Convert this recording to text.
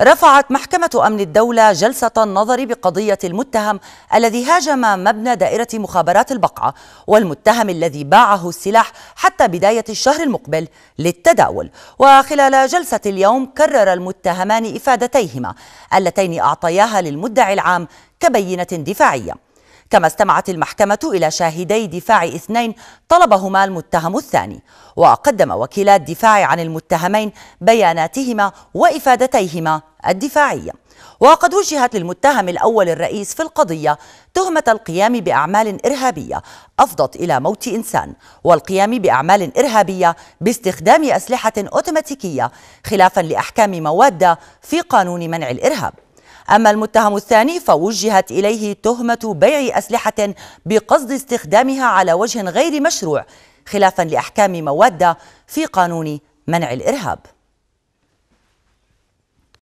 رفعت محكمة أمن الدولة جلسة النظر بقضية المتهم الذي هاجم مبنى دائرة مخابرات البقعة والمتهم الذي باعه السلاح حتى بداية الشهر المقبل للتداول وخلال جلسة اليوم كرر المتهمان إفادتيهما اللتين أعطياها للمدعي العام كبينة دفاعية كما استمعت المحكمة إلى شاهدي دفاع اثنين طلبهما المتهم الثاني وقدم وكيلا الدفاع عن المتهمين بياناتهما وإفادتيهما الدفاعية وقد وجهت للمتهم الأول الرئيس في القضية تهمة القيام بأعمال إرهابية أفضت إلى موت إنسان والقيام بأعمال إرهابية باستخدام أسلحة أوتوماتيكية خلافا لأحكام مواد في قانون منع الإرهاب أما المتهم الثاني فوجهت إليه تهمة بيع أسلحة بقصد استخدامها على وجه غير مشروع خلافا لأحكام مواد في قانون منع الإرهاب